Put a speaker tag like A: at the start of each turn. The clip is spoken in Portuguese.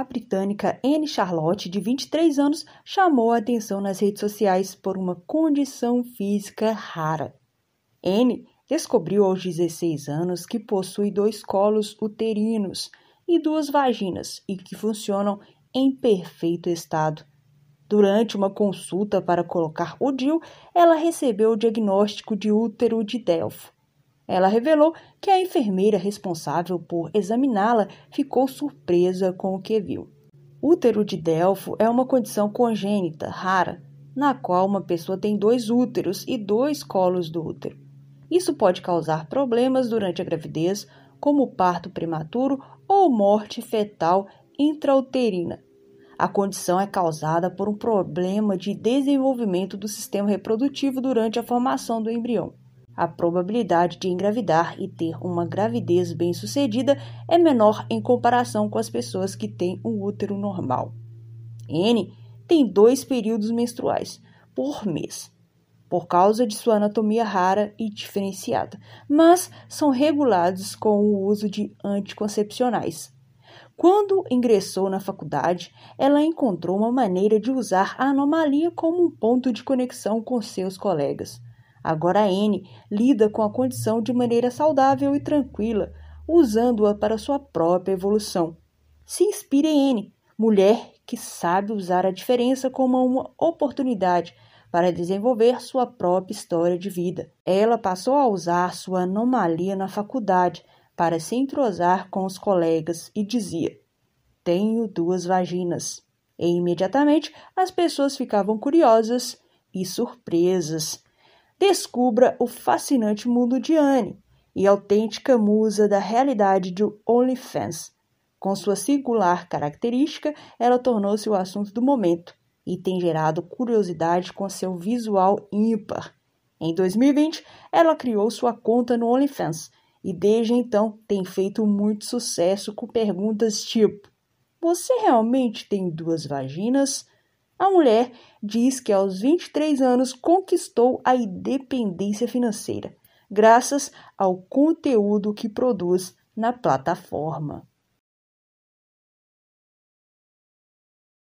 A: a britânica Anne Charlotte, de 23 anos, chamou a atenção nas redes sociais por uma condição física rara. Anne descobriu aos 16 anos que possui dois colos uterinos e duas vaginas e que funcionam em perfeito estado. Durante uma consulta para colocar o DIL, ela recebeu o diagnóstico de útero de Delfo. Ela revelou que a enfermeira responsável por examiná-la ficou surpresa com o que viu. Útero de Delfo é uma condição congênita, rara, na qual uma pessoa tem dois úteros e dois colos do útero. Isso pode causar problemas durante a gravidez, como parto prematuro ou morte fetal intrauterina. A condição é causada por um problema de desenvolvimento do sistema reprodutivo durante a formação do embrião. A probabilidade de engravidar e ter uma gravidez bem-sucedida é menor em comparação com as pessoas que têm um útero normal. N tem dois períodos menstruais por mês, por causa de sua anatomia rara e diferenciada, mas são regulados com o uso de anticoncepcionais. Quando ingressou na faculdade, ela encontrou uma maneira de usar a anomalia como um ponto de conexão com seus colegas Agora N lida com a condição de maneira saudável e tranquila, usando-a para sua própria evolução. Se inspire em N, mulher que sabe usar a diferença como uma oportunidade para desenvolver sua própria história de vida. Ela passou a usar sua anomalia na faculdade para se entrosar com os colegas e dizia: Tenho duas vaginas. E imediatamente as pessoas ficavam curiosas e surpresas descubra o fascinante mundo de Anne e autêntica musa da realidade do OnlyFans. Com sua singular característica, ela tornou-se o assunto do momento e tem gerado curiosidade com seu visual ímpar. Em 2020, ela criou sua conta no OnlyFans e desde então tem feito muito sucesso com perguntas tipo: Você realmente tem duas vaginas? A mulher diz que aos 23 anos conquistou a independência financeira, graças ao conteúdo que produz na plataforma.